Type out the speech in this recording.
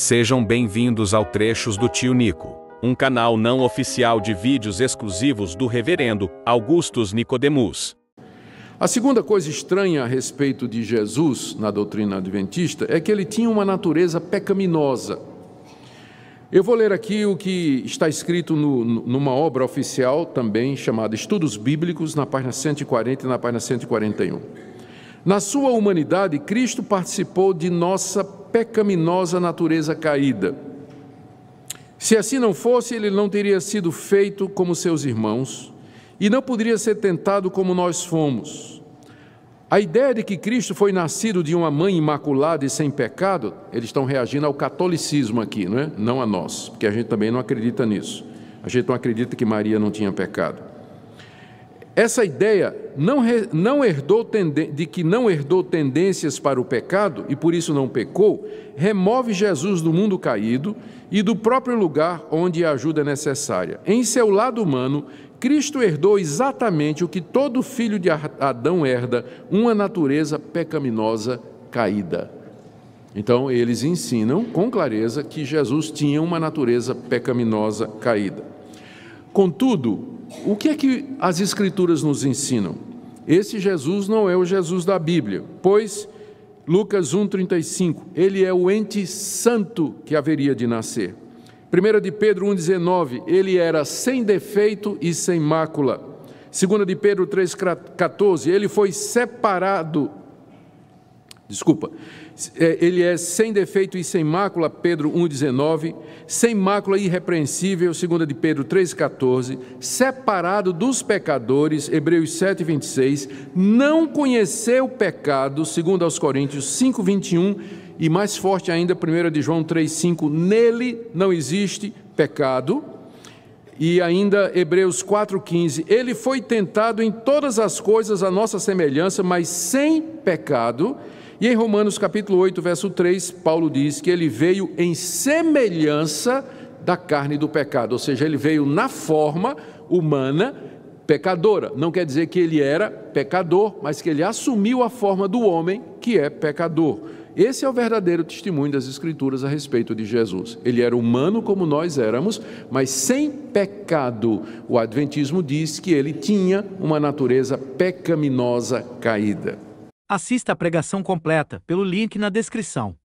Sejam bem-vindos ao Trechos do Tio Nico, um canal não oficial de vídeos exclusivos do reverendo Augustus Nicodemus. A segunda coisa estranha a respeito de Jesus na doutrina adventista é que ele tinha uma natureza pecaminosa. Eu vou ler aqui o que está escrito no, numa obra oficial também chamada Estudos Bíblicos, na página 140 e na página 141. Na sua humanidade, Cristo participou de nossa pecaminosa natureza caída. Se assim não fosse, ele não teria sido feito como seus irmãos e não poderia ser tentado como nós fomos. A ideia de que Cristo foi nascido de uma mãe imaculada e sem pecado, eles estão reagindo ao catolicismo aqui, não é? Não a nós, porque a gente também não acredita nisso. A gente não acredita que Maria não tinha pecado. Essa ideia não, não herdou de que não herdou tendências para o pecado e por isso não pecou, remove Jesus do mundo caído e do próprio lugar onde a ajuda é necessária. Em seu lado humano, Cristo herdou exatamente o que todo filho de Adão herda, uma natureza pecaminosa caída. Então, eles ensinam com clareza que Jesus tinha uma natureza pecaminosa caída. Contudo, o que é que as Escrituras nos ensinam? Esse Jesus não é o Jesus da Bíblia, pois, Lucas 1,35, ele é o ente santo que haveria de nascer. 1 de Pedro 1,19, ele era sem defeito e sem mácula. 2 de Pedro 3,14, ele foi separado Desculpa. É, ele é sem defeito e sem mácula, Pedro 1,19, sem mácula irrepreensível, 2 de Pedro 3,14, separado dos pecadores, Hebreus 7,26, não conheceu o pecado, segundo aos Coríntios 5,21, e mais forte ainda, 1 de João 3,5, nele não existe pecado. E ainda Hebreus 4,15, ele foi tentado em todas as coisas a nossa semelhança, mas sem pecado. E em Romanos capítulo 8, verso 3, Paulo diz que ele veio em semelhança da carne do pecado, ou seja, ele veio na forma humana pecadora. Não quer dizer que ele era pecador, mas que ele assumiu a forma do homem que é pecador. Esse é o verdadeiro testemunho das Escrituras a respeito de Jesus. Ele era humano como nós éramos, mas sem pecado. O Adventismo diz que ele tinha uma natureza pecaminosa caída. Assista a pregação completa pelo link na descrição.